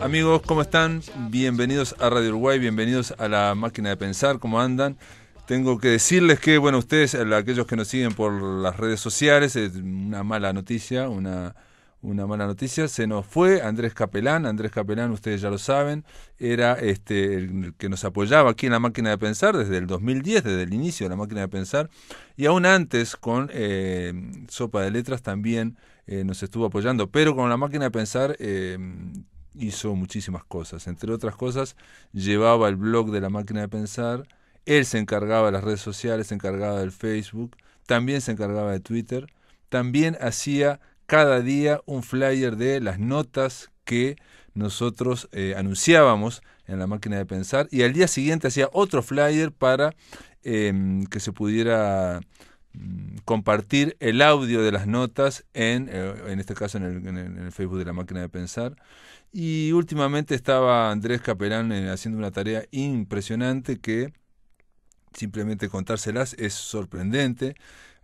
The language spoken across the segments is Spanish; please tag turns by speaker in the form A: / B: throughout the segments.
A: Amigos, ¿cómo están? Bienvenidos a Radio Uruguay, bienvenidos a la máquina de pensar, ¿cómo andan? Tengo que decirles que, bueno, ustedes, eh, aquellos que nos siguen por las redes sociales, es una mala noticia, una, mala noticia, se nos fue Andrés Capelán, Andrés Capelán, ustedes ya lo saben, era este, el que nos apoyaba aquí en la máquina de pensar desde el 2010, desde el inicio de la máquina de pensar, y aún antes con eh, Sopa de Letras también eh, nos estuvo apoyando, pero con la máquina de pensar hizo muchísimas cosas. Entre otras cosas, llevaba el blog de la máquina de pensar, él se encargaba de las redes sociales, se encargaba del Facebook, también se encargaba de Twitter, también hacía cada día un flyer de las notas que nosotros eh, anunciábamos en la máquina de pensar y al día siguiente hacía otro flyer para em, que se pudiera Mm, compartir el audio de las notas en, eh, en este caso en el, Facebook de la máquina de pensar. Y últimamente estaba Andrés Capelán eh, haciendo una tarea impresionante que simplemente contárselas es sorprendente.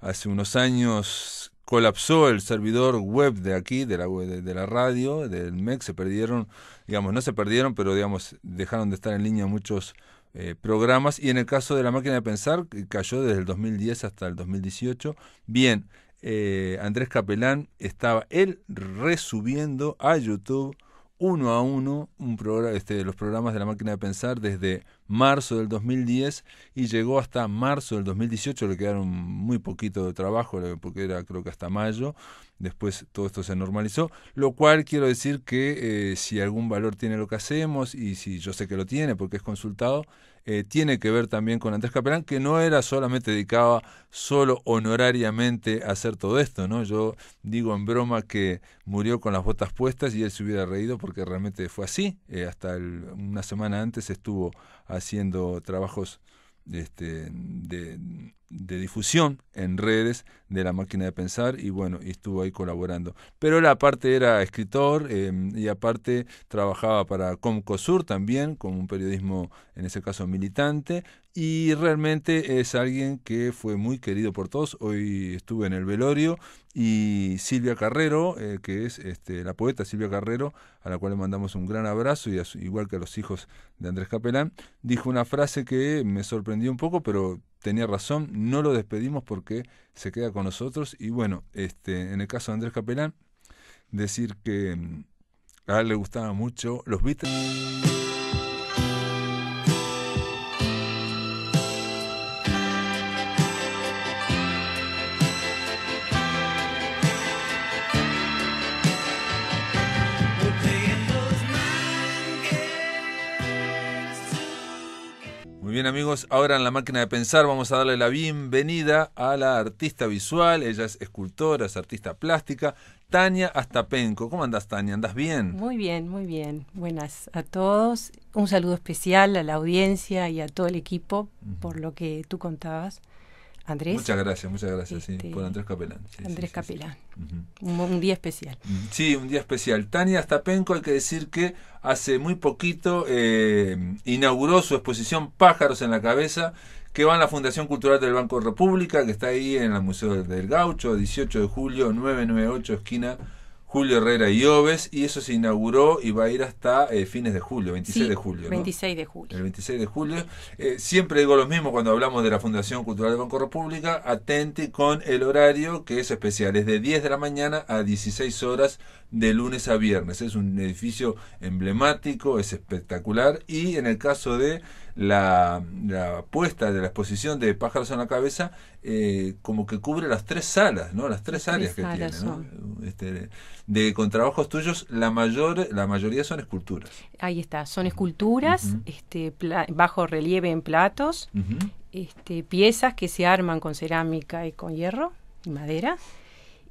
A: Hace unos años colapsó el servidor web de aquí, de la, de, de la radio, del MEC, se perdieron, digamos, no se perdieron, pero digamos, dejaron de estar en línea muchos eh, programas y en el caso de la máquina de pensar cayó desde el 2010 hasta el 2018. Bien, eh, Andrés Capelán estaba él resubiendo a YouTube uno a uno un este, los programas de la máquina de pensar desde marzo del 2010 y llegó hasta marzo del 2018, le quedaron muy poquito de trabajo, porque era creo que hasta mayo, después todo esto se normalizó, lo cual quiero decir que eh, si algún valor tiene lo que hacemos y si yo sé que lo tiene porque es consultado, eh, tiene que ver también con Andrés Capelán, que no era solamente dedicado solo honorariamente a hacer todo esto, ¿no? Yo digo en broma que murió con las botas puestas y él se hubiera reído porque realmente fue así. Eh, hasta una semana antes estuvo haciendo trabajos este, de de difusión en redes de la máquina de pensar y bueno, estuvo ahí colaborando. Pero él aparte era escritor em, y aparte trabajaba para Comcosur también, con un periodismo en ese caso militante, y realmente es alguien que fue muy querido por todos. Hoy estuve en el velorio y Silvia Carrero, eh, que es este, la poeta Silvia Carrero, a la cual le mandamos un gran abrazo, y igual que a los hijos de Andrés Capelán, dijo una frase que me sorprendió un poco, pero tenía razón, no lo despedimos porque se queda con nosotros. Y bueno, este, en el caso de Andrés Capelán, decir que mm, a él le gustaban mucho los Beatles. Bien amigos, ahora en la máquina de pensar vamos a darle la bienvenida a la artista visual, ella es escultora, es artista plástica, Tania Astapenco. ¿Cómo andas Tania? ¿Andas bien?
B: Muy bien, muy bien. Buenas a todos. Un saludo especial a la audiencia y a todo el equipo por lo que tú contabas. Andrés. Muchas
A: gracias, muchas gracias, este, por Andrés Capelán. Andrés
B: un, día especial.
A: Mm, sí, un día especial. Tania Penco hay que decir que hace muy poquito eh, inauguró su exposición Pájaros en la Cabeza, que va en la Fundación Cultural del Banco de República, que está ahí en el Museo del Gaucho, 18 de julio, 998, esquina Julio Herrera y Oves, y eso se inauguró y va a ir hasta eh, fines de julio, 26 de julio. ¿no? 26 de julio. El 26 de julio. Eh, siempre digo lo mismo cuando hablamos de la Fundación Cultural de Banco República, atente con el horario que es especial, es de 10 de la mañana a 16 horas de lunes a viernes. Es un edificio emblemático, es espectacular, y en el caso de la, la, puesta de la exposición de Pájaros en la Cabeza eh, como que cubre las tres salas, ¿no? Las tres áreas que tiene, este, de con trabajos tuyos, la mayor, la mayoría son esculturas.
B: Ahí está, son esculturas, este, bajo relieve en platos, este, piezas que se arman con cerámica y con hierro y madera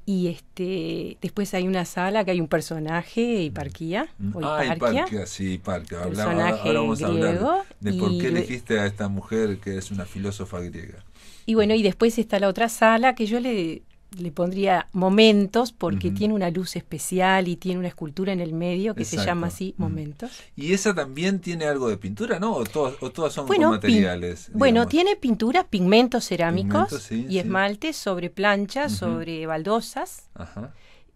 B: y este, después hay una sala que hay un personaje, Hiparquía. Mm. ah, mm.
A: Hiparquía, sí, Hiparquía. Personaje de, de por qué elegiste a esta mujer que es una filósofa griega.
B: Y bueno, y después está la otra sala que yo le le pondría momentos porque tiene una luz especial y tiene una escultura en el medio que se llama así momentos.
A: Y esa también tiene algo de pintura, ¿no? O, todas, o todas son materiales.
B: Bueno, tiene pinturas, pigmentos cerámicos y esmaltes sobre planchas, sobre baldosas.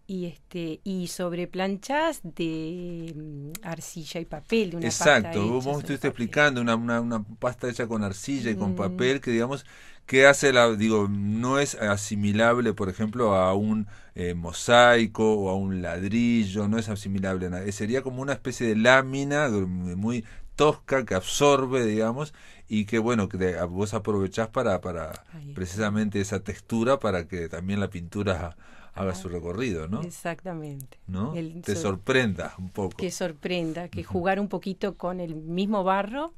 B: Y, este, y sobre planchas de mm, arcilla y papel. Exacto, vos, estuviste
A: explicando una, pasta hecha con arcilla y con mm. papel que digamos que hace la, digo, no es asimilable, por ejemplo, a un eh, mosaico o a un ladrillo, no es asimilable a nada. Sería como una especie de lámina muy tosca que absorbe, digamos, y que bueno, que vos aprovechás para, para precisamente esa textura para que también la pintura haga su recorrido, ¿no?
B: Exactamente. ¿No? Te
A: sorprenda un poco.
B: Que sorprenda, que jugar un poquito con el mismo barro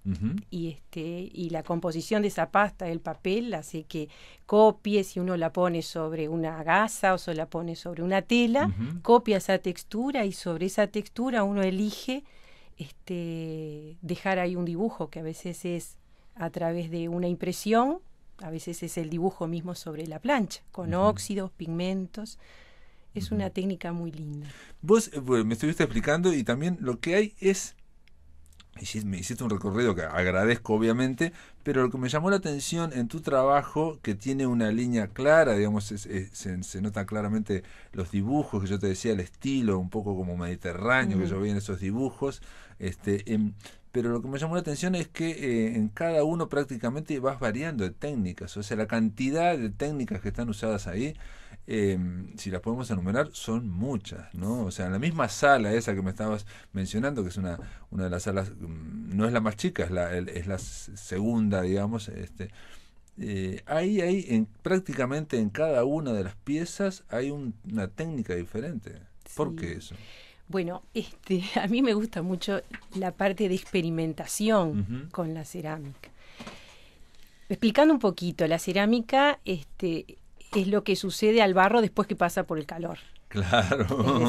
B: y este y la composición de esa pasta, el papel, hace que copie si uno la pone sobre una gasa o se la pone sobre una tela, copia esa textura y sobre esa textura uno elige este dejar ahí un dibujo que a veces es a través de una impresión a veces es el dibujo mismo sobre la plancha, con óxidos, pigmentos. Es una técnica muy linda.
A: Vos eh, me estuviste explicando y también lo que hay es me hiciste un recorrido que agradezco obviamente, pero lo que me llamó la atención en tu trabajo, que tiene una línea clara, digamos, se, notan claramente los dibujos, que yo te decía, el estilo un poco como mediterráneo que yo vi en esos dibujos, este, em, pero lo que me llamó la atención es que eh, en cada uno prácticamente vas variando de técnicas, o sea, la cantidad de técnicas que están usadas ahí Em, si las podemos enumerar, son muchas, ¿no? O sea, en la misma sala esa que me estabas mencionando, que es una, una de las salas, mm, no es la más chica, es la, segunda, digamos, este, eh, ahí, ahí en, prácticamente en cada una de las piezas hay una técnica diferente. ¿Por qué eso?
B: Bueno, este, a mí me gusta mucho la parte de experimentación con la cerámica. Explicando un poquito, la cerámica este, es lo que sucede al barro después que pasa por el calor.
A: Claro,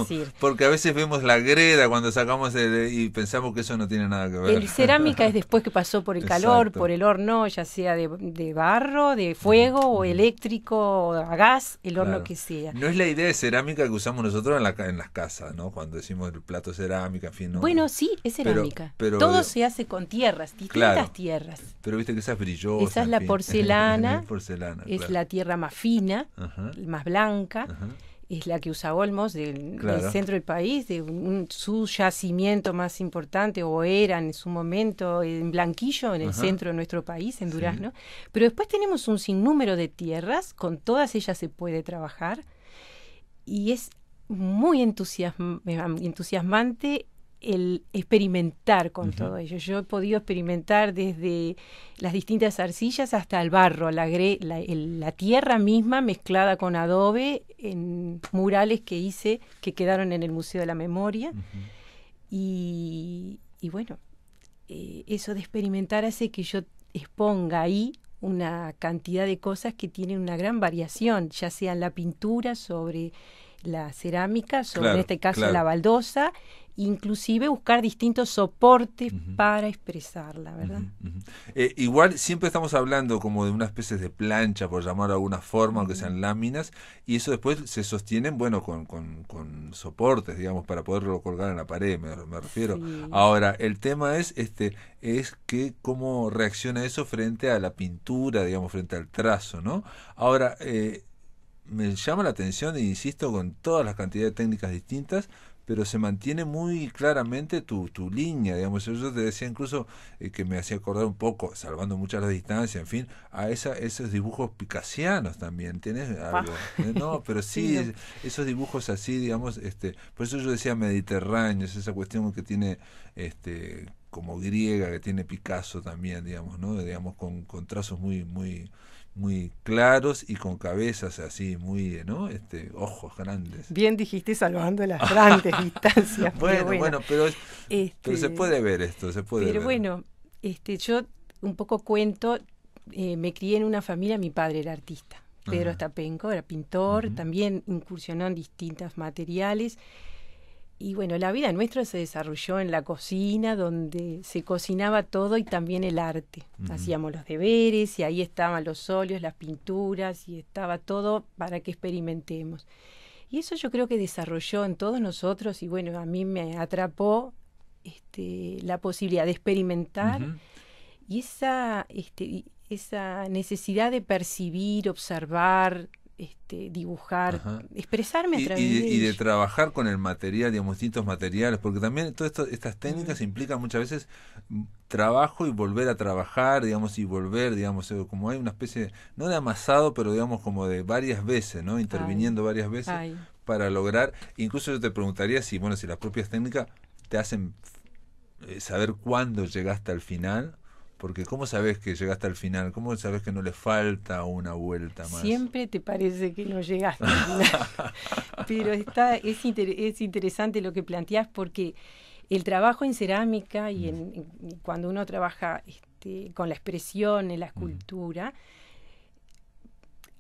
A: porque a veces vemos la greda cuando sacamos el, y pensamos que eso no tiene nada que ver.
B: cerámica es después que pasó por el calor, por el horno, ya sea de, barro, de mm, fuego o mm. eléctrico, o a gas, el horno que sea.
A: No es la idea de cerámica que usamos nosotros en, la, en las casas, ¿no? Cuando decimos el plato cerámica, fin. No,
B: bueno, sí, es cerámica. Pero, Todo se hace con tierras, distintas tierras.
A: Pero viste que esa es brillosa. Esa es la porcelana, porcelana. Es la tierra
B: más fina, más blanca es la que usa Olmos, del, centro del país, de un, su yacimiento más importante, o era en su momento en Blanquillo, en el centro de nuestro país, en Durazno. Pero después tenemos un sinnúmero de tierras, con todas ellas se puede trabajar, y es muy eh, entusiasmante el experimentar con todo ello. Yo he podido experimentar desde las distintas arcillas hasta el barro, la, la, tierra misma mezclada con adobe en murales que hice que quedaron en el Museo de la Memoria. y, bueno, eh, eso de experimentar hace que yo exponga ahí una cantidad de cosas que tienen una gran variación, ya sea la pintura sobre la cerámica, sobre en este caso la baldosa, inclusive buscar distintos soportes para expresarla, ¿verdad?
A: Eh, igual siempre estamos hablando como de una especie de plancha, por llamar alguna forma, aunque sean láminas, y eso después se sostienen, bueno, con, con, soportes, digamos, para poderlo colgar en la pared, me, refiero. Ahora, el tema es este es que cómo reacciona eso frente a la pintura, digamos, frente al trazo, ¿no? Ahora, eh, me llama la atención, e insisto, con todas las cantidades de técnicas distintas, pero se mantiene muy claramente tu, tu línea, digamos, yo te decía incluso eh, que me hacía acordar un poco, salvando muchas las distancias, en fin, a esa, esos dibujos picasianos también, ¿tienes algo? Eh, no, pero sí, esos dibujos así, digamos, este, por eso yo decía mediterráneos, esa cuestión que tiene este como griega que tiene Picasso también, digamos, ¿no? Digamos, con, con trazos muy, muy muy claros y con cabezas así, muy, ¿no? Este, ojos grandes.
B: Bien dijiste salvando las grandes distancias. Bueno, bueno, pero, se este, puede ver esto, se puede ver. Pero bueno, este, yo un poco cuento, eh, me crié en una familia, mi padre era artista, Pedro Ajá. era pintor, también incursionó en distintos materiales y bueno, la vida nuestra se desarrolló en la cocina, donde se cocinaba todo y también el arte. Hacíamos los deberes y ahí estaban los óleos, las pinturas y estaba todo para que experimentemos. Y eso yo creo que desarrolló en todos nosotros y bueno, a mí me atrapó este, la posibilidad de experimentar y esa, este, esa necesidad de percibir, observar, este, dibujar, expresarme a través y, de,
A: trabajar con el material, digamos, distintos materiales, porque también todas estas técnicas implican muchas veces trabajo y volver a trabajar, digamos, y volver, digamos, eh, como hay una especie, no de amasado, pero digamos como de varias veces, ¿no? Interviniendo varias veces para lograr, incluso yo te preguntaría si, bueno, si las propias técnicas te hacen eh, saber cuándo llegaste al final porque ¿cómo sabes que llegaste al final? ¿Cómo sabes que no le falta una vuelta más?
B: Siempre te parece que no llegaste al final. Pero está, es, interesante lo que planteas porque el trabajo en cerámica y mm. cuando uno trabaja este, con la expresión, en la mm. escultura,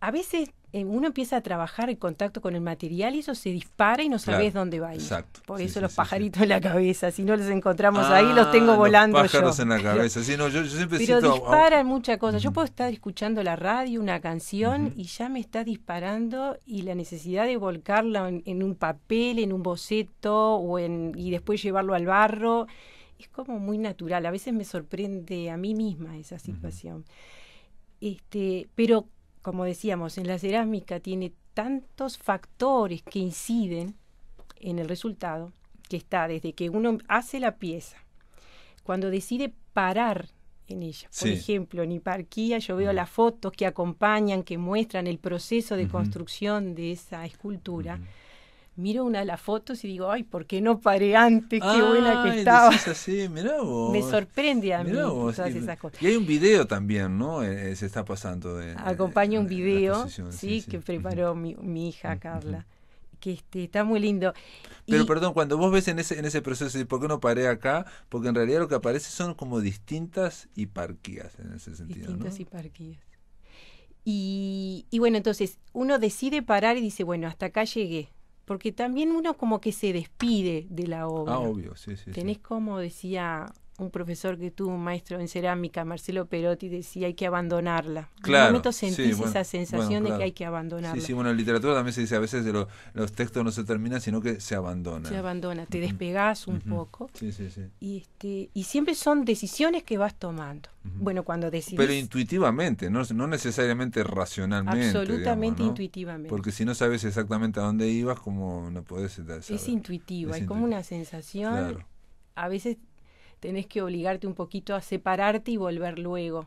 B: a veces eh, uno empieza a trabajar el contacto con el material y eso se dispara y no sabes dónde va a ir. Exacto. Por eso los pajaritos en la cabeza, si no los encontramos ahí, ah, los tengo volando. Los pájaros en la cabeza,
A: yo, siempre Pero disparan
B: muchas cosas. Yo puedo estar escuchando la radio, una canción, y ya me está disparando y la necesidad de volcarla en, un papel, en un boceto o y después llevarlo al barro es como muy natural. A veces me sorprende a mí misma esa situación. este, pero como decíamos, en la cerámica tiene tantos factores que inciden en el resultado, que está desde que uno hace la pieza, cuando decide parar en ella. Por ejemplo, en hiparquía yo veo las fotos que acompañan, que muestran el proceso de construcción de esa escultura miro una de las fotos y digo, ay, ¿por qué no paré antes? Qué buena que estaba.
A: Me sorprende a mí y, esas Y hay un video también, ¿no? Eh, eh, se está pasando. De,
B: Acompaña un video, ¿sí? que preparó mi, hija Carla. Que este, está muy lindo.
A: Pero perdón, cuando vos ves en ese, en ese proceso, ¿por qué no paré acá? Porque en realidad lo que aparece son como distintas hiparquías en ese sentido. Distintas
B: hiparquías. Y, y bueno, entonces uno decide parar y dice, bueno, hasta acá llegué porque también uno como que se despide de la ah, obra. Ah, obvio,
A: sí, sí. Tenés
B: como decía un profesor que tuvo un maestro en cerámica, Marcelo Perotti, decía hay que abandonarla. Claro, en sentís esa sensación de que hay que abandonarla. Sí, sí,
A: bueno, en literatura también se dice a veces los textos no se terminan, sino que se abandona Se
B: abandona, te despegás un poco. Sí, sí, sí. Y, este, y siempre son decisiones que vas tomando. Bueno, cuando decides. Pero
A: intuitivamente, no, necesariamente racionalmente. Absolutamente
B: intuitivamente. Porque
A: si no sabes exactamente a dónde ibas, como no podés Es intuitivo, hay como
B: una sensación... Claro. A veces tenés que obligarte un poquito a separarte y volver luego.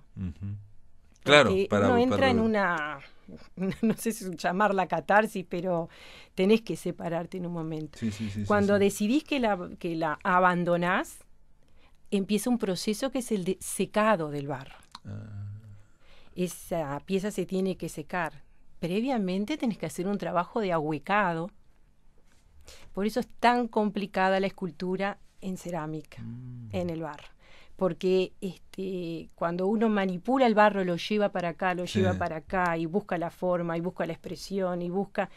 B: Claro, uno entra en una, no sé si llamarla catarsis, pero tenés que separarte en un momento. Sí, sí, sí, Cuando decidís que la, que la abandonás, empieza un proceso que es el de secado del barro. Ah. Esa pieza se tiene que secar. Previamente tenés que hacer un trabajo de ahuecado. Por eso es tan complicada la escultura en cerámica, mm. en el barro. Porque este, cuando uno manipula el barro, lo lleva para acá, lo lleva para acá, y busca la forma, y busca la expresión, y busca.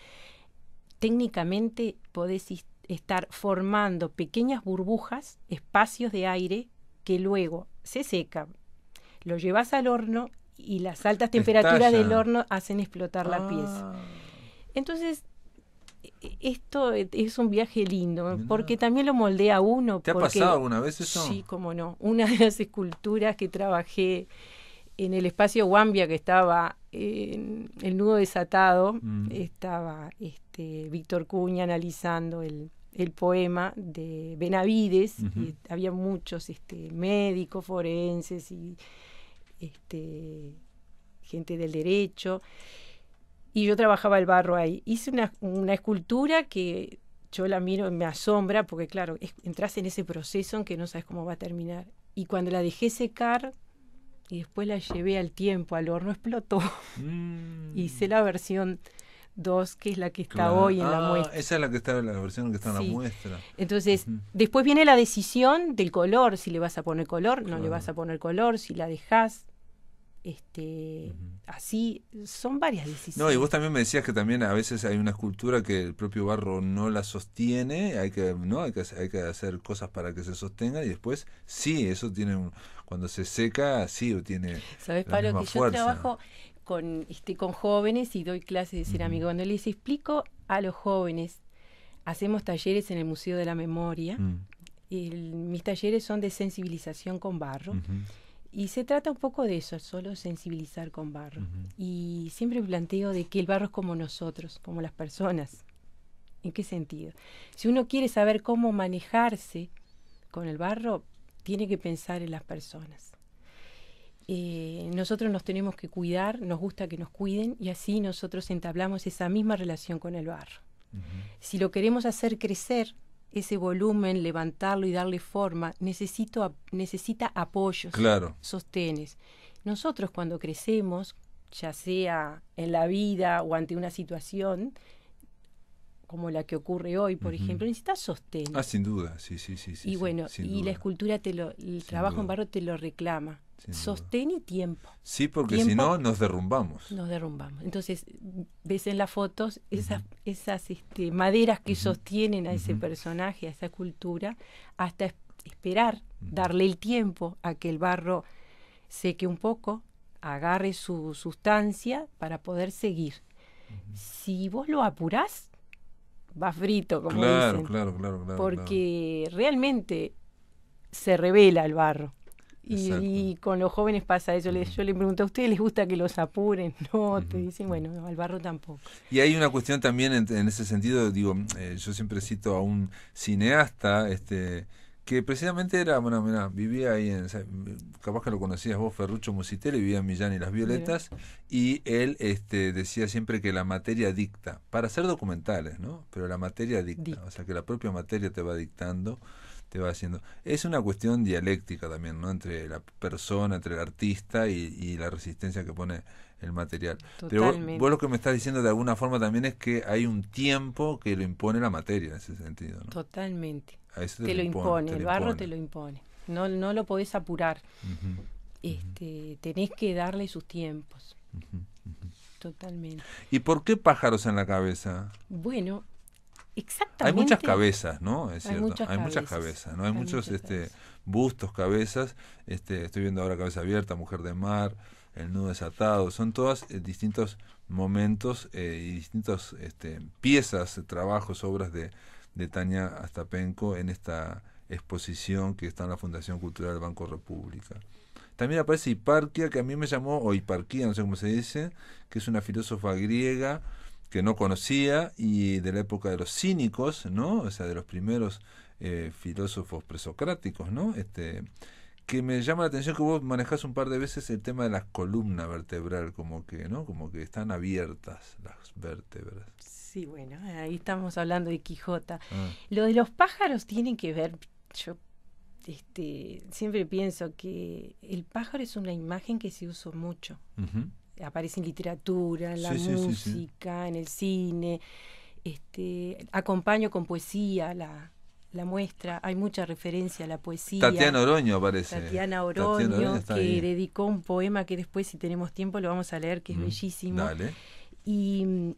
B: Técnicamente podés estar formando pequeñas burbujas, espacios de aire, que luego se seca, lo llevas al horno y las altas temperaturas del horno hacen explotar la pieza. Ah. Entonces, esto es un viaje lindo, porque también lo moldea uno. ¿Te ha pasado alguna vez eso? Sí, cómo no. Una de las esculturas que trabajé en el espacio Guambia, que estaba en el nudo desatado, mm. estaba este, Víctor Cuña analizando el, el poema de Benavides, había muchos este, médicos forenses y este, gente del derecho y yo trabajaba el barro ahí. Hice una, escultura que yo la miro, y me asombra, porque claro, entras en ese proceso en que no sabes cómo va a terminar. Y cuando la dejé secar y después la llevé al tiempo, al horno, explotó. Mm. Hice la versión 2, que es la que está hoy en la ah,
A: muestra. Esa es la que está la versión que está en la muestra.
B: Entonces, después viene la decisión del color, si le vas a poner color, no le vas a poner color, si la dejas, este, así son varias decisiones. No, y vos
A: también me decías que también a veces hay una escultura que el propio barro no la sostiene, hay que, ¿no? hay que, hay que hacer cosas para que se sostenga y después sí, eso tiene, cuando se seca, sí, o tiene... Sabes, Pablo, que yo trabajo
B: con, este, con jóvenes y doy clases de cerámica. Cuando les explico a los jóvenes, hacemos talleres en el Museo de la Memoria, y mm. mis talleres son de sensibilización con barro. Y se trata un poco de eso, solo sensibilizar con barro. Y siempre planteo de que el barro es como nosotros, como las personas. ¿En qué sentido? Si uno quiere saber cómo manejarse con el barro, tiene que pensar en las personas. Eh, nosotros nos tenemos que cuidar, nos gusta que nos cuiden y así nosotros entablamos esa misma relación con el barro. Si lo queremos hacer crecer, ese volumen, levantarlo y darle forma, necesito, necesita apoyos, claro. sostenes. Nosotros cuando crecemos, ya sea en la vida o ante una situación como la que ocurre hoy, por ejemplo, necesitas sostén. Ah, sin
A: duda, sí, sí, sí. Y bueno, y la
B: escultura, te lo, el trabajo en barro te lo reclama. Sostén y tiempo. Sí, porque si no nos
A: derrumbamos.
B: Nos derrumbamos. Entonces, ves en las fotos esas, esas este, maderas que sostienen a ese personaje, a esa cultura, hasta esperar, darle el tiempo a que el barro seque un poco, agarre su sustancia para poder seguir. Si vos lo apurás, va frito, como claro, Claro, claro, claro. Porque realmente se revela el barro. Y, con los jóvenes pasa eso. yo le pregunto, ¿a ustedes les gusta que los apuren? No, te dicen, bueno, al barro tampoco.
A: Y hay una cuestión también en, ese sentido, digo, eh, yo siempre cito a un cineasta, este que precisamente era, bueno, mira, vivía ahí en, capaz que lo conocías vos, Ferrucho Musitelli, vivía en Millán y Las Violetas, y él este, decía siempre que la materia dicta, para hacer documentales, ¿no? Pero la materia dicta, o sea que la propia materia te va dictando te va haciendo. Es una cuestión dialéctica también, ¿no? Entre la persona, entre el artista y, la resistencia que pone el material. Pero vos, lo que me estás diciendo de alguna forma también es que hay un tiempo que lo impone la materia en ese sentido, ¿no? Totalmente. te, lo impone, el barro te
B: lo impone. No, no lo podés apurar. este, Tenés que darle sus tiempos. Totalmente.
A: ¿Y por qué pájaros en la cabeza?
B: Bueno, hay muchas cabezas, ¿no? Es hay cierto. hay cabezas, ¿no? Hay, muchos
A: este, bustos, cabezas. Este, estoy viendo ahora Cabeza Abierta, Mujer de Mar, El Nudo Desatado. Son todas eh, distintos momentos eh, y distintas este, piezas, trabajos, obras de, de Tania Astapenco en esta exposición que está en la Fundación Cultural del Banco República. También aparece Hiparquia, que a mí me llamó, o Hiparquía, no sé cómo se dice, que es una filósofa griega que no conocía y de la época de los cínicos, ¿no? O sea, de los primeros eh, filósofos presocráticos, ¿no? Este, que me llama la atención que vos manejás un par de veces el tema de la columna vertebral, como que, ¿no? Como que están abiertas las vértebras.
B: Sí, bueno, ahí estamos hablando de Quijota. Ah. Lo de los pájaros tiene que ver, yo este, siempre pienso que el pájaro es una imagen que se usó mucho aparece en literatura, en la música, en el cine. Este, acompaño con poesía la, muestra, hay mucha referencia a la poesía. Tatiana Oroño aparece. Tatiana Oroño, que dedicó un poema que después, si tenemos tiempo, lo vamos a leer, que es mm, bellísimo. Y,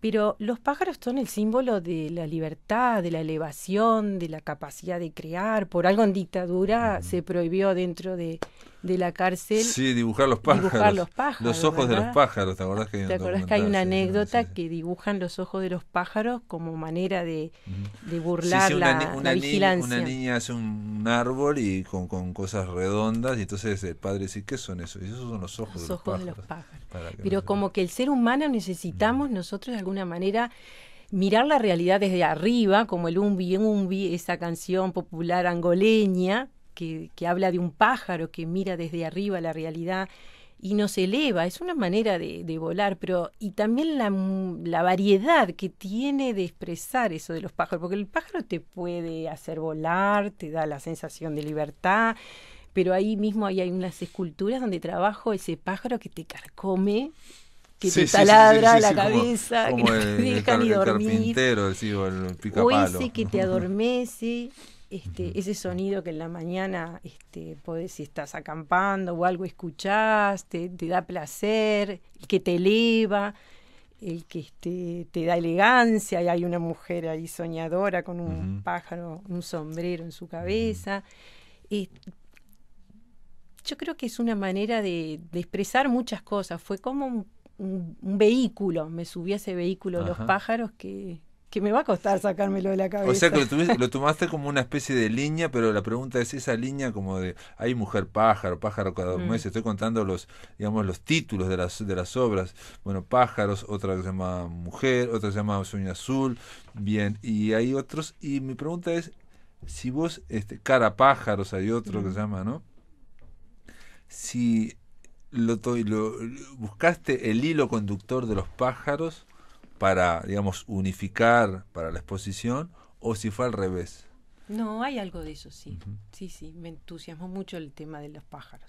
B: pero los pájaros son el símbolo de la libertad, de la elevación, de la capacidad de crear. Por algo en dictadura se prohibió dentro de de la cárcel. Sí, dibujar los pájaros. los, ojos de los pájaros, ¿te acordás que hay, ¿Te que hay una anécdota que dibujan los ojos de los pájaros como manera de, burlar una, la, vigilancia? una
A: niña hace un árbol y con, con, cosas redondas y entonces el padre dice, ¿qué son esos? Y esos son los ojos, de, los pájaros, Pero
B: como que el ser humano necesitamos nosotros de alguna manera mirar la realidad desde arriba, como el Umbi Umbi, esa canción popular angoleña, que, habla de un pájaro que mira desde arriba la realidad y nos eleva, es una manera de, volar, pero y también la, variedad que tiene de expresar eso de los pájaros, porque el pájaro te puede hacer volar, te da la sensación de libertad, pero ahí mismo hay unas esculturas donde trabajo ese pájaro que te carcome que te taladra la cabeza, que no te deja ni dormir. El carpintero, que te adormece este, ese sonido que en la mañana, este, podés, si estás acampando o algo, escuchaste te, da placer, el que te eleva, el que este, te da elegancia, y hay una mujer ahí soñadora con un pájaro, un sombrero en su cabeza. yo creo que es una manera de, expresar muchas cosas, fue como un, vehículo, me subí a ese vehículo los pájaros que, que me va a costar sacármelo de la cabeza. O sea que
A: lo, tomaste como una especie de línea, pero la pregunta es esa línea como de hay mujer pájaro, pájaro cada dos mm. mes, estoy contando los, digamos, los títulos de las, de las obras. Bueno, pájaros, otra que se llama mujer, otra que se llama sueño azul, bien, y hay otros, y mi pregunta es si vos, este, cara pájaros, hay otro que mm. se llama, ¿no? Si lo, lo buscaste el hilo conductor de los pájaros para, digamos, unificar para la exposición o si fue al revés.
B: No, hay algo de eso, sí. Sí, sí, me entusiasmó mucho el tema de los pájaros.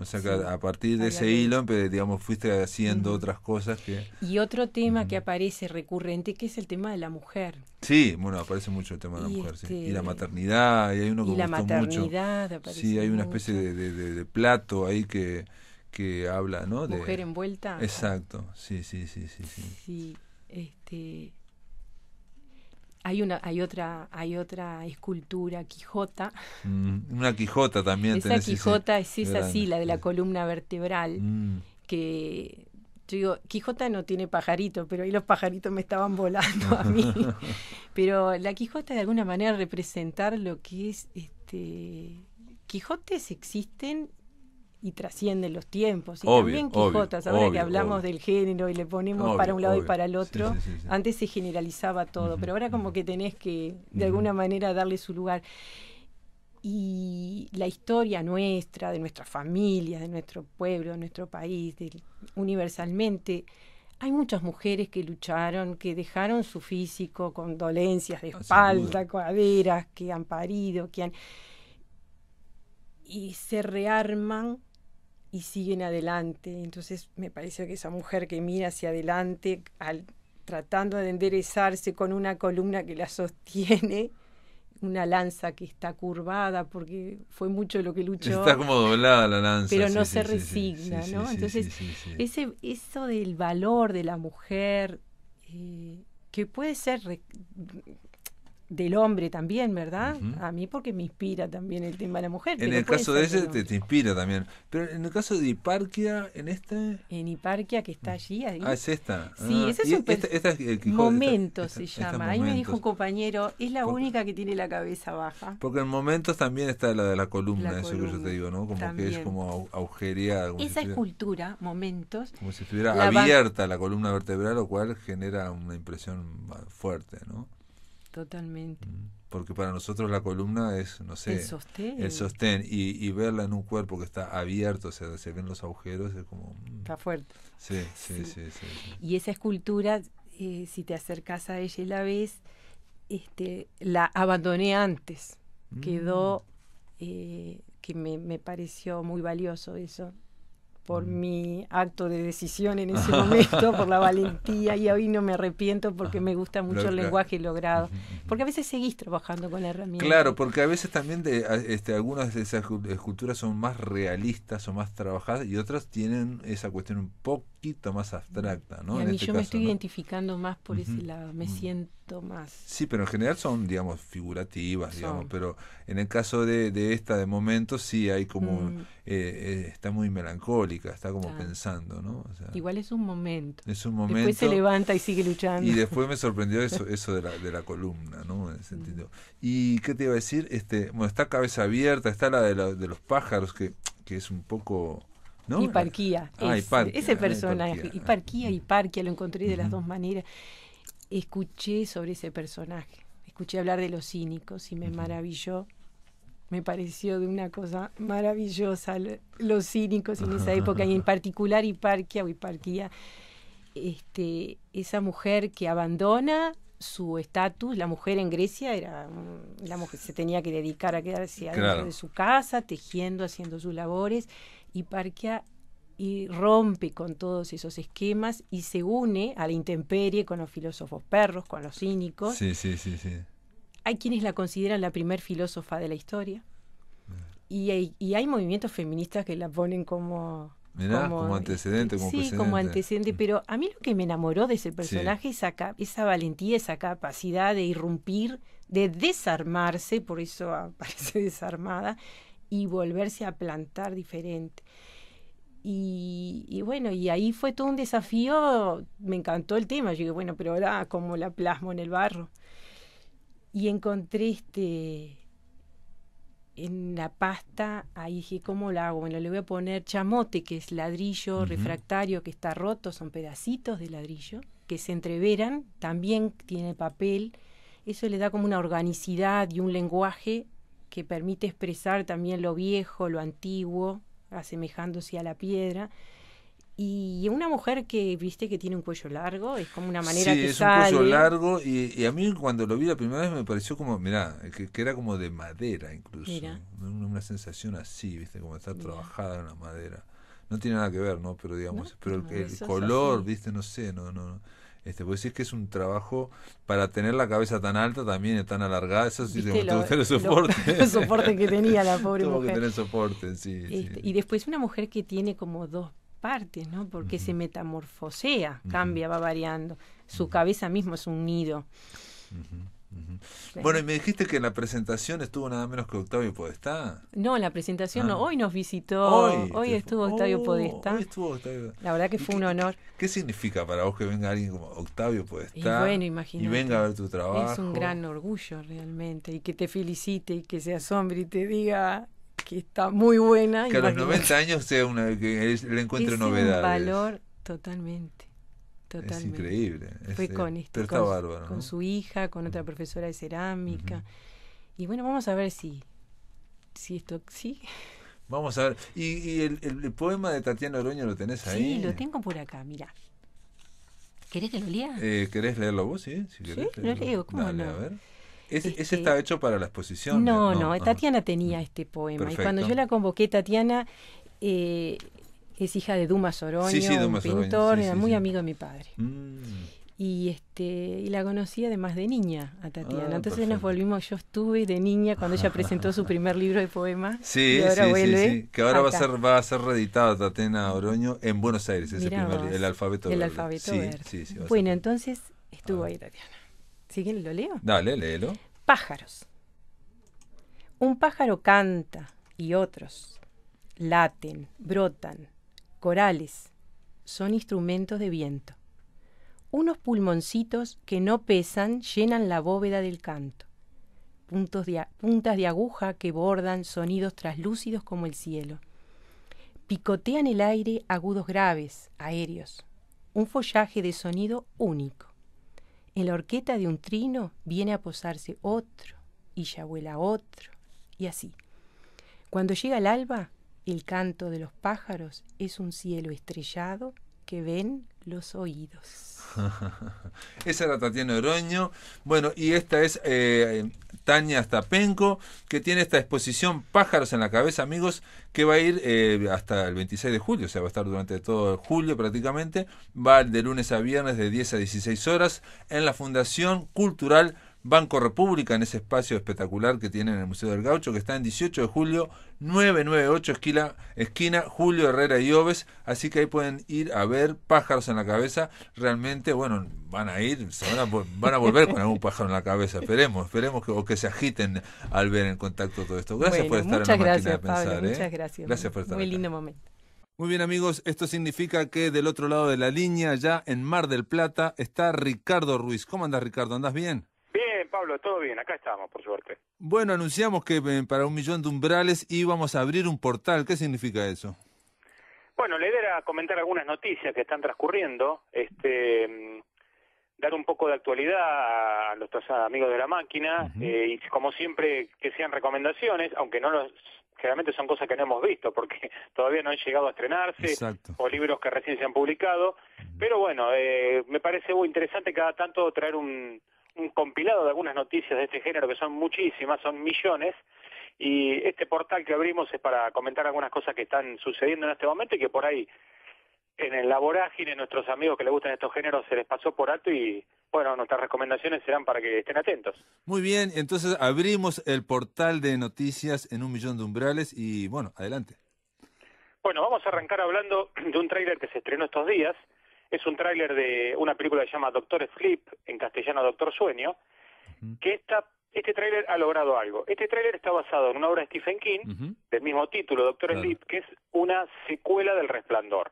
A: O sea que a partir de ese hilo, pues, digamos, fuiste haciendo otras cosas que...
B: Y otro tema que aparece recurrente, que es el tema de la mujer.
A: Sí, bueno, aparece mucho el tema de la mujer, sí. Este y la maternidad, y hay uno que y la maternidad
B: sí, hay una especie
A: de, plato ahí que, que habla, ¿no? Mujer envuelta. Exacto, sí, sí, sí. sí.
B: sí. Este, hay una, hay otra, hay otra escultura, Quijota.
A: Mm, una Quijota también. Esa Quijota es esa sí,
B: la de la columna vertebral, mm. que yo digo, Quijota no tiene pajarito, pero ahí los pajaritos me estaban volando a mí. pero la Quijota de alguna manera representar lo que es este Quijotes existen y trascienden los tiempos. Y también Quijotas, ahora que hablamos del género y le ponemos para un lado y para el otro, antes se generalizaba todo, pero ahora como que tenés que de alguna manera darle su lugar. Y la historia nuestra, de nuestra familia, de nuestro pueblo, de nuestro país, universalmente, hay muchas mujeres que lucharon, que dejaron su físico con dolencias de ah, espalda, caderas, que han parido, que han... y se rearman y siguen adelante. Entonces me parece que esa mujer que mira hacia adelante, al, tratando de enderezarse con una columna que la sostiene, una lanza que está curvada porque fue mucho lo que luchó. Está como doblada la lanza. Pero no se resigna, ¿no? Entonces, ese, eso del valor de la mujer, eh, que puede ser del hombre también, ¿verdad? A mí porque me inspira también el tema de la mujer. En el caso de ella te,
A: inspira también. Pero en el caso de Hiparquia, ¿en este? En
B: Hiparquia que está allí. Ah, es
A: esta. Sí, ah, ese es
B: Momento se llama. Ahí me dijo un compañero, es la única que tiene la cabeza baja.
A: Porque en Momentos también está la de la columna, eso que yo te digo, ¿no? Como que es como agujería. Esa
B: escultura, Momentos. Como si estuviera abierta
A: la columna vertebral, lo cual genera una impresión ah, fuerte, ¿no?
B: Totalmente. Mm.
A: Porque para nosotros la columna es, no sé, el sostén. El sostén y, verla en un cuerpo que está abierto, o sea, se ven los agujeros, es como... Mm.
B: Está fuerte. Sí sí, sí Y esa escultura, eh, si te acercas a ella y la ves, este, la abandoné antes. Mm. Quedó, eh, que me, me pareció muy valioso eso, por mi acto de decisión en ese momento, por la valentía, y hoy no me arrepiento porque me gusta mucho el lenguaje logrado. Porque a veces seguís trabajando con la herramienta. Claro,
A: porque a veces también de, este, algunas de esas esculturas eh, son más realistas o más trabajadas y otras tienen esa cuestión un poquito más abstracta. Mm. ¿no? Y a mí este yo me estoy
B: identificando más por ese lado, me siento más.
A: Sí, pero en general son, digamos, figurativas, digamos, pero en el caso de, de esta de momento sí hay como, mm. eh, eh, está muy melancólica está como pensando, ¿no?
B: Igual es un momento.
A: Es un momento. Después se
B: levanta y sigue luchando. Y
A: después me sorprendió eso, eso de, la, columna, ¿no? En mm. sentido. ¿Y qué te iba a decir? Este, bueno, está cabeza abierta, está la de, los pájaros, que, que es un poco... ¿no? Hiparquía. Ah, ese eh, personaje,
B: hiparquía, hiparquía, ah. lo encontré de las dos maneras. Escuché sobre ese personaje, escuché hablar de los cínicos y me maravilló me pareció de una cosa maravillosa los cínicos en esa época y en particular Hiparquia o Hiparquía este esa mujer que abandona su estatus la mujer en Grecia era mm, la mujer se tenía que dedicar a quedarse adentro de su casa tejiendo haciendo sus labores Parquea y rompe con todos esos esquemas y se une a la intemperie con los filósofos perros, con los cínicos.
A: Sí, sí, sí, sí
B: hay quienes la consideran la primer filósofa de la historia. Y hay, movimientos feministas que la ponen como... como, eh, antecedente, como Sí, como antecedente, mm. pero a mí lo que me enamoró de ese personaje es esa, valentía, esa capacidad de irrumpir, de desarmarse, por eso aparece desarmada, y volverse a plantar diferente. Y, bueno, y ahí fue todo un desafío, me encantó el tema, yo dije, bueno, pero ahora cómo la plasmo en el barro y encontré este en la pasta, ahí dije, ¿cómo la hago? Bueno, le voy a poner chamote, que es ladrillo refractario que está roto, son pedacitos de ladrillo que se entreveran, también tiene papel. Eso le da como una organicidad y un lenguaje que permite expresar también lo viejo, lo antiguo, asemejándose a la piedra. Y una mujer que viste que tiene un cuello largo, es como una manera sí, es un cuello largo.
A: Y, a mí, cuando lo vi la primera vez, me pareció como, mirá, que, era como de madera incluso. Una, una, sensación así, viste, como estar trabajada en la madera. No tiene nada que ver, ¿no? Pero digamos, pero el, color, viste, no sé, no, no. Este, pues decir que es un trabajo para tener la cabeza tan alta también y tan alargada, eso sí, te gusta el soporte. el soporte que tenía la pobre mujer. que tener soporte, sí, este, Y
B: después una mujer que tiene como dos ¿no? Porque se metamorfosea, cambia, va variando. Su cabeza mismo es un nido. Bueno, y me
A: dijiste que en la presentación estuvo nada menos que Octavio Podestá.
B: No, en la presentación no. Ah. Hoy nos visitó. Oh, hoy, estuvo Octavio La verdad que fue un
A: honor. ¿Qué significa para vos que venga alguien como Octavio Podestá? Y venga a ver tu trabajo. Es un gran
B: orgullo realmente. Y que te felicite y que se asombre y te diga, que está muy buena. Que a los 90
A: años sea una que es, le valor
B: totalmente. Es increíble. Fue eh, con, este, con, su hija, con otra profesora de cerámica. Y bueno, vamos a ver si, si esto sí.
A: Vamos a ver. ¿Y, y el, poema de Tatiana Oroño lo tenés ahí? Sí, lo
B: tengo por acá, mirá. ¿Querés que lo lea?
A: Eh, ¿Querés leerlo vos? Sí, sí, lo leo. ¿Cómo Dale, no? a ver. Este ¿Ese, estaba hecho para la exposición? No, no, ah. Tatiana
B: tenía este poema. Y cuando yo la convoqué, Tatiana eh, es hija de Dumas Oroño, un pintor, era muy amigo de mi padre. Mm. Y este y la conocí además de niña a Tatiana. Ah, entonces nos volvimos, yo estuve de niña cuando ella presentó su primer libro de poemas. Sí, sí, sí que ahora va a ser
A: va a ser reeditado Tatiana Oroño en Buenos Aires, ese primer
B: el alfabeto el verde. sí bueno, entonces estuvo ah. ahí Tatiana. ¿Siguen, lo leo? Dale, léelo. Pájaros. Un pájaro canta y otros laten, brotan, corales, son instrumentos de viento. Unos pulmoncitos que no pesan llenan la bóveda del canto. puntas de aguja que bordan sonidos traslúcidos como el cielo. Picotean el aire agudos graves, aéreos. Un follaje de sonido único. En la horqueta de un trino viene a posarse otro, y ya vuela otro, y así. Cuando llega el alba, el canto de los pájaros es un cielo estrellado que ven los oídos.
A: Esa era Tatiana Oroño. Bueno, y esta es eh, Tania Stapenko, que tiene esta exposición Pájaros en la Cabeza, amigos, que va a ir eh, hasta el 26 de julio, o sea, va a estar durante todo julio prácticamente. Va de lunes a viernes de 10 a 16 horas en la Fundación Cultural Banco República, en ese espacio espectacular que tiene en el Museo del Gaucho, que está en 18 de julio, 998 esquina, esquina Julio Herrera y Oves. Así que ahí pueden ir a ver pájaros en la cabeza. Realmente, bueno, van a ir, van, a, volver con algún pájaro en la cabeza. Esperemos, esperemos que, o que se agiten al ver en contacto todo esto. Gracias por estar en la gracias, ¿eh? Muchas gracias. Gracias por estar Muy lindo momento. Muy bien amigos, esto significa que del otro lado de la línea, ya en Mar del Plata, está Ricardo Ruiz. ¿Cómo andas Ricardo? ¿Andas bien?
C: Bien, Pablo, todo bien, acá estamos, por suerte.
A: Bueno, anunciamos que eh, para un millón de umbrales íbamos a abrir un portal. ¿Qué significa eso?
C: Bueno, le idea era comentar algunas noticias que están transcurriendo, este, mm, dar un poco de actualidad a nuestros amigos de la máquina eh, y como siempre que sean recomendaciones, aunque no los generalmente son cosas que no hemos visto porque todavía no han llegado a estrenarse o libros que recién se han publicado, pero bueno, eh, me parece muy interesante cada tanto traer un, un compilado de algunas noticias de este género, que son muchísimas, son millones, y este portal que abrimos es para comentar algunas cosas que están sucediendo en este momento y que por ahí en el vorágine nuestros amigos que les gustan estos géneros se les pasó por alto y bueno, nuestras recomendaciones serán para que estén atentos.
A: Muy bien, entonces abrimos el portal de noticias en un millón de umbrales y bueno, adelante.
C: Bueno, vamos a arrancar hablando de un tráiler que se estrenó estos días, es un tráiler de una película que se llama Doctor Sleep, en castellano Doctor Sueño, que esta, este tráiler ha logrado algo. Este tráiler está basado en una obra de Stephen King, del mismo título, Doctor Sleep, que es una secuela del Resplandor.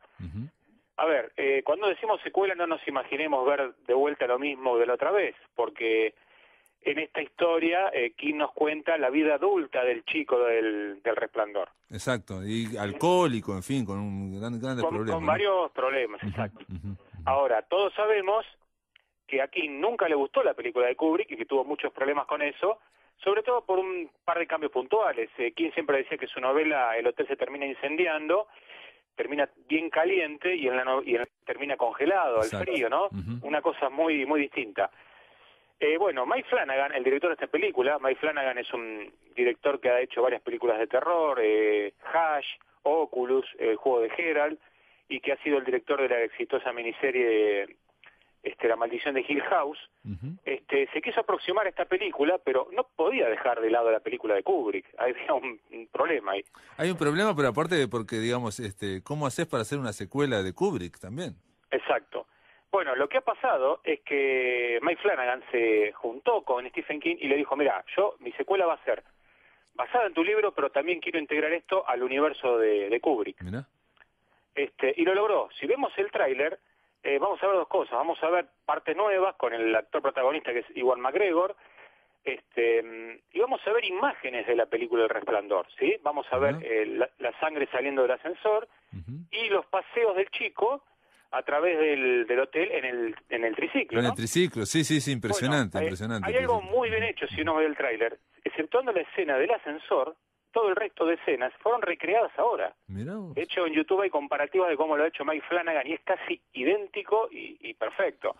C: A ver, eh, cuando decimos secuela no nos imaginemos ver de vuelta lo mismo de la otra vez, porque en esta historia eh, nos cuenta la vida adulta del chico del, del resplandor.
A: Exacto, y alcohólico, en fin, con un gran, problema. con, varios problemas, exacto.
C: Ahora, todos sabemos que a King nunca le gustó la película de Kubrick y que tuvo muchos problemas con eso, sobre todo por un par de cambios puntuales. Eh, King siempre decía que su novela El Hotel se termina incendiando, termina bien caliente y, y termina congelado, al frío, ¿no? Una cosa muy, muy distinta. Eh, bueno, Mike Flanagan, el director de esta película, Mike Flanagan es un director que ha hecho varias películas de terror, eh, Hash, Oculus, El juego de Gerald, y que ha sido el director de la exitosa miniserie este, La maldición de Hill House. este, se quiso aproximar a esta película, pero no podía dejar de lado la película de Kubrick. Hay un, problema ahí.
A: Hay un problema, pero aparte de porque, digamos, este, ¿cómo haces para hacer una secuela de Kubrick también?
C: Exacto. Bueno, lo que ha pasado es que Mike Flanagan se juntó con Stephen King y le dijo, mira, yo mi secuela va a ser basada en tu libro, pero también quiero integrar esto al universo de, Kubrick. Este, y lo logró. Si vemos el tráiler, eh, vamos a ver dos cosas. Vamos a ver partes nuevas con el actor protagonista que es Iwan McGregor. Este, y vamos a ver imágenes de la película El Resplandor, ¿sí? Vamos a ver eh, la, sangre saliendo del ascensor y los paseos del chico a través del, hotel en el, en el triciclo. En el
A: triciclo, sí, sí, sí, impresionante, hay, algo
C: muy bien hecho si uno ve el tráiler, exceptuando la escena del ascensor, todo el resto de escenas fueron recreadas ahora. hecho, en YouTube hay comparativas de cómo lo ha hecho Mike Flanagan y es casi idéntico y, perfecto.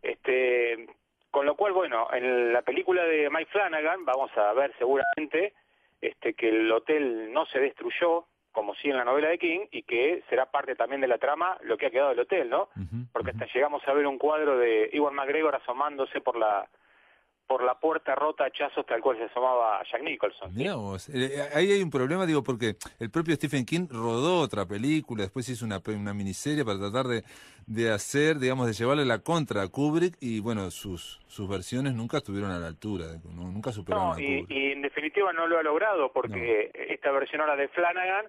C: Este, con lo cual, bueno, en la película de Mike Flanagan vamos a ver seguramente este, que el hotel no se destruyó, como sí en la novela de King, y que será parte también de la trama lo que ha quedado del hotel, ¿no? Porque hasta llegamos a ver un cuadro de Iwan McGregor asomándose por la por la puerta rota a chazos, tal cual se asomaba Jack Nicholson.
A: Digamos, eh, eh, ahí hay un problema, digo, porque el propio Stephen King rodó otra película, después hizo una, miniserie para tratar de, hacer, digamos, de llevarle la contra a Kubrick y bueno, sus, sus versiones nunca estuvieron a la altura, nunca
C: superaron a y, y en definitiva no lo ha logrado porque esta versión ahora de Flanagan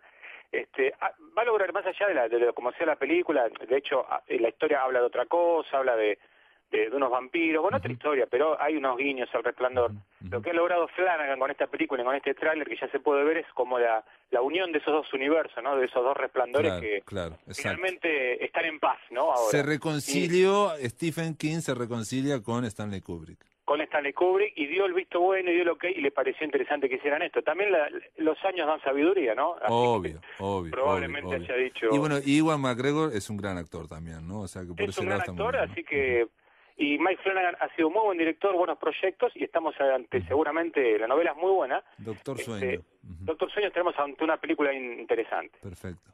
C: este, ah, va a lograr más allá de, la, de lo como sea la película, de hecho ah, eh, la historia habla de otra cosa, habla de, de, unos vampiros, bueno, otra historia, pero hay unos guiños al resplandor. Lo que ha logrado Flanagan con esta película y con este tráiler que ya se puede ver es como la, la unión de esos dos universos, ¿no? De esos dos resplandores que finalmente están en paz, ¿no? Ahora. Se reconcilió,
A: Stephen King se reconcilia con Stanley Kubrick
C: con Stanley Kubrick y dio el visto bueno y dio lo que y le pareció interesante que hicieran esto. También los años dan sabiduría, ¿no?
A: obvio, obvio. Probablemente haya dicho. Y bueno, Iwan McGregor es un gran actor también, ¿no? O sea, que por es un gran actor,
C: así que. Y Mike Flanagan ha sido muy buen director, buenos proyectos, y estamos ante, seguramente, la novela es muy buena.
A: Doctor este, Sueño.
C: Doctor Sueño, tenemos ante una película interesante.
A: Perfecto.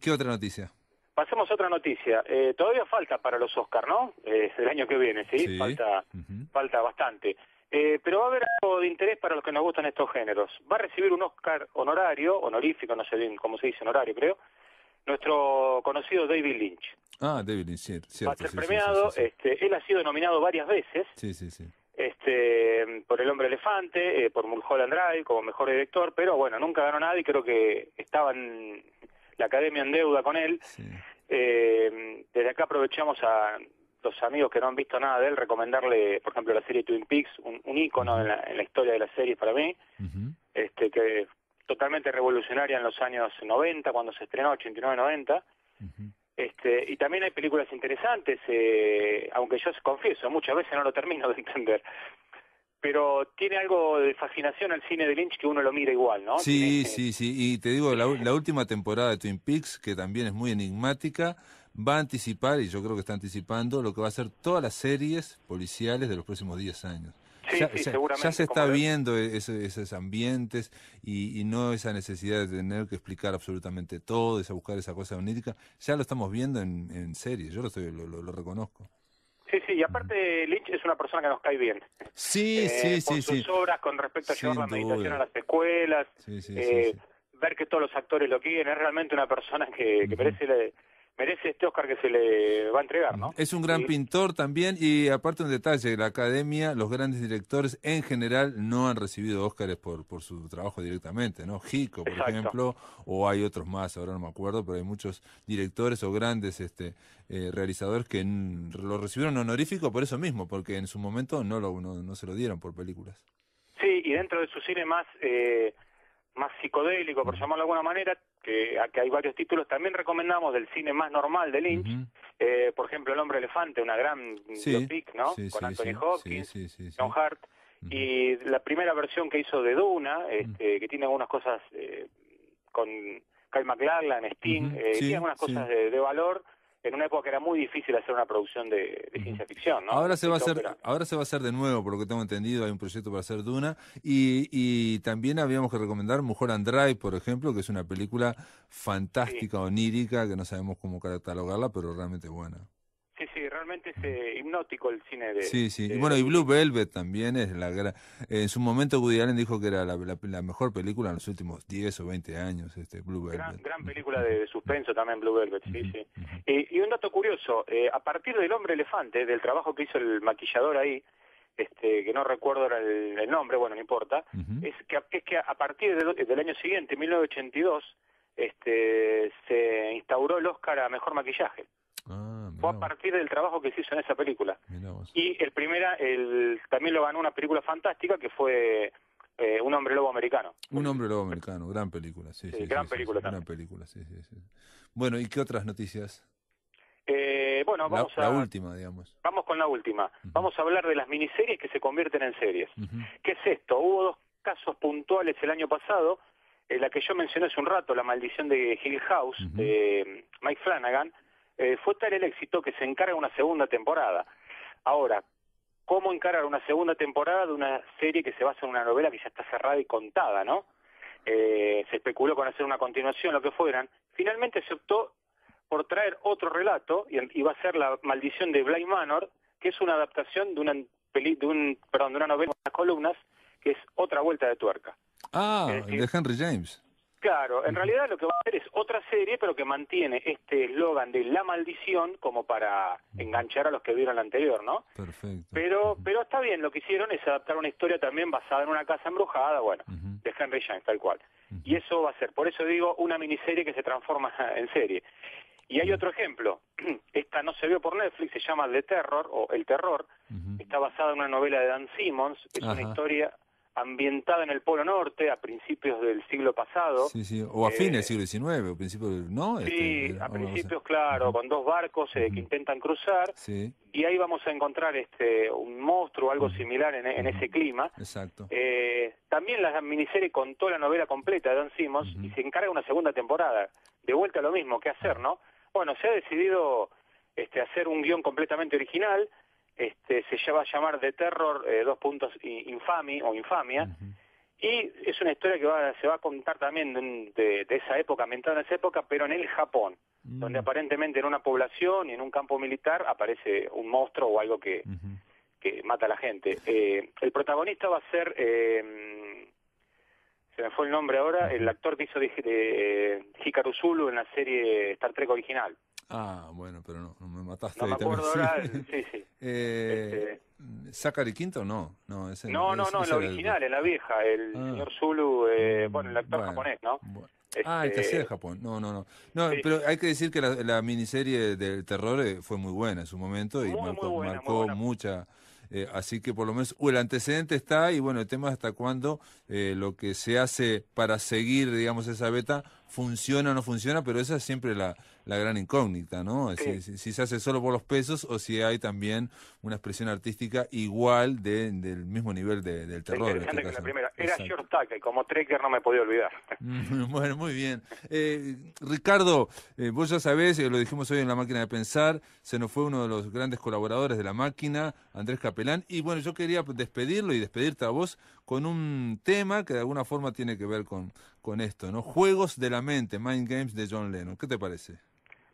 A: ¿Qué otra noticia?
C: Pasemos a otra noticia. Eh, todavía falta para los Oscars, ¿no? Eh, el año que viene, ¿sí? Falta, falta bastante. Eh, pero va a haber algo de interés para los que nos gustan estos géneros. Va a recibir un Oscar honorario, honorífico, no sé bien cómo se dice, honorario creo, nuestro conocido David Lynch.
A: Ah, David Lynch, cierto. Va a ser premiado,
C: este, él ha sido nominado varias veces. Sí, sí, sí. Este, por El Hombre Elefante, eh, por Mulholland Drive como mejor director, pero bueno, nunca ganó nada y creo que estaban la academia en deuda con él. Eh, desde acá aprovechamos a los amigos que no han visto nada de él, recomendarle, por ejemplo, la serie Twin Peaks, un, un ícono en, la, historia de la serie para mí, este que totalmente revolucionaria en los años 90, cuando se estrenó, 89-90. Este, y también hay películas interesantes, eh, aunque yo confieso, muchas veces no lo termino de entender pero tiene algo de fascinación al cine de Lynch que uno lo mira igual, ¿no? Sí,
A: sí, sí. Y te digo, la, última temporada de Twin Peaks, que también es muy enigmática, va a anticipar, y yo creo que está anticipando, lo que va a ser todas las series policiales de los próximos 10 años.
D: Sí, ya, seguramente, ya, se está
A: viendo e, esos ambientes y, no esa necesidad de tener que explicar absolutamente todo, esa buscar esa cosa onírica. Ya lo estamos viendo en, series. yo lo reconozco.
C: Sí, sí, y aparte Lynch es una persona que nos cae bien. Sí, eh, sí, sí. sus obras con respecto a llevar la meditación a las escuelas, eh, ver que todos los actores lo quieren, es realmente una persona que, que merece este Oscar que se le va a entregar, ¿no? Es un gran pintor
A: también y aparte un detalle, la academia, los grandes directores en general no han recibido Óscares por, por su trabajo directamente, ¿no? Hico, por ejemplo, o hay otros más, ahora no me acuerdo, pero hay muchos directores o grandes este eh, realizadores que lo recibieron honorífico por eso mismo, porque en su momento no, lo, no se lo dieron por películas.
C: Sí, y dentro de su cine más... Eh más psicodélico, por llamarlo de alguna manera, que, que hay varios títulos. También recomendamos del cine más normal de Lynch, eh, por ejemplo, El hombre elefante, una gran biopic, ¿no? Con Anthony
A: Hopkins,
C: John Hart. Y la primera versión que hizo de Duna, este, que tiene algunas cosas eh, con Kyle MacLachlan, Sting, tiene eh, algunas cosas de, de valor, en una época que era muy difícil hacer una producción de, ciencia ficción, Ahora se va a hacer,
A: ahora se va a hacer de nuevo, por lo que tengo entendido, hay un proyecto para hacer Duna y, y también habíamos que recomendar Mujer and por ejemplo, que es una película fantástica, onírica, que no sabemos cómo catalogarla, pero realmente buena
C: es eh, hipnótico el cine de... Sí, sí, y bueno, y Blue
A: Velvet también es la gran... en su momento Woody dijo que era la, mejor película en los últimos 10 o 20 años, este Blue Velvet.
C: Gran, película de, suspenso también, Blue Velvet, sí, sí. Y, un dato curioso, eh, a partir del Hombre Elefante, del trabajo que hizo el maquillador ahí, este, que no recuerdo el, nombre, bueno, no importa, es, que, es que a partir del año siguiente, 1982, este, se instauró el Oscar a Mejor Maquillaje. Ah, fue a partir del trabajo que se hizo en esa película. Y el primera, el, también lo ganó una película fantástica que fue eh, Un hombre lobo americano.
A: Un hombre lobo americano, gran película, sí, sí, gran película también. sí, sí, Bueno, ¿y qué otras noticias?
C: Eh, bueno, vamos a... La última, digamos. Vamos con la última. Vamos a hablar de las miniseries que se convierten en series. ¿Qué es esto? Hubo dos casos puntuales el año pasado, en eh, la que yo mencioné hace un rato, La maldición de Hill House, de mm, Mike Flanagan, eh, fue tal el éxito que se encarga una segunda temporada. Ahora, ¿cómo encargar una segunda temporada de una serie que se basa en una novela que ya está cerrada y contada, no? Eh, se especuló con hacer una continuación, lo que fueran. Finalmente se optó por traer otro relato, y, va a ser La Maldición de Bly Manor, que es una adaptación de una, de un, perdón, una novela de unas columnas, que es otra vuelta de tuerca.
A: Ah, de Henry James.
C: Claro, en realidad lo que va a hacer es otra serie, pero que mantiene este eslogan de la maldición como para enganchar a los que vieron la anterior, ¿no? Perfecto. Pero, pero está bien, lo que hicieron es adaptar una historia también basada en una casa embrujada, bueno, de Henry James, tal cual. Y eso va a ser, por eso digo, una miniserie que se transforma en serie. Y hay otro ejemplo, esta no se vio por Netflix, se llama The Terror o El Terror, está basada en una novela de Dan Simmons, es una historia ambientada en el Polo Norte a principios del siglo pasado. Sí, sí. o a eh, fines
A: del siglo XIX, o principios ¿no?
C: Sí, este, a principios, claro, con dos barcos eh, que intentan cruzar, y ahí vamos a encontrar este un monstruo, o algo similar en, ese clima. Exacto. Eh, también la miniserie contó la novela completa de Don Simmons y se encarga una segunda temporada. De vuelta a lo mismo, ¿qué hacer, no? Bueno, se ha decidido este, hacer un guión completamente original, este, se lleva a llamar The Terror, eh, dos puntos, infami o Infamia, y es una historia que se va a contar también de, esa época, ambientada en esa época, pero en el Japón, mm. donde aparentemente en una población y en un campo militar aparece un monstruo o algo que, mata a la gente. Eh, el protagonista va a ser... Em, se me fue el nombre ahora, el actor que hizo de, eh, Hikaru Zulu en la serie Star Trek original.
A: Ah, bueno, pero no mataste. No sí, sí. Eh, Quinto? No, no, ese, no, no, no, original,
C: en la vieja, el ah. señor Zulu, eh, mm, bueno, el actor japonés, ¿no? Este ah, el que hacía de
A: Japón. No, no, no. no Pero hay que decir que la, la, miniserie del terror eh, fue muy buena en su momento y marcó, mucha. Eh, así que por lo menos o el antecedente está y bueno, el tema es hasta cuándo eh, lo que se hace para seguir, digamos, esa beta funciona o no funciona, pero esa es siempre la, la gran incógnita, ¿no? Si, se hace solo por los pesos o si hay también una expresión artística igual del mismo nivel del terror. Este la primera.
C: Era short como Trekker no me podía olvidar.
A: Mm, bueno, muy bien. Eh, Ricardo, eh, vos ya sabés, eh, lo dijimos hoy en La Máquina de Pensar, se nos fue uno de los grandes colaboradores de La Máquina, Andrés Capelán, y bueno, yo quería despedirlo y despedirte a vos con un tema que de alguna forma tiene que ver con, con esto, ¿no? Juegos de la mente, Mind Games de John Lennon. ¿Qué te parece?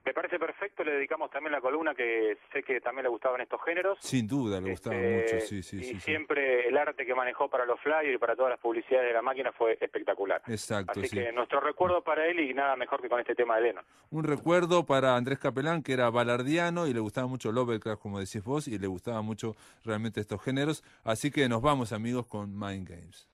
A: Me
C: parece perfecto, le dedicamos también la columna que sé que también le gustaban estos géneros.
A: Sin duda, le gustaban este, mucho, sí, sí. Y
C: siempre el arte que manejó para los flyers y para todas las publicidades de la máquina fue espectacular. Exacto. Así que nuestro recuerdo para él y nada mejor que con este tema de Lennon.
A: Un recuerdo para Andrés Capelán, que era balardiano y le gustaba mucho Lovecraft, como decís vos, y le gustaba mucho realmente estos géneros. Así que nos vamos, amigos, con Mind Games.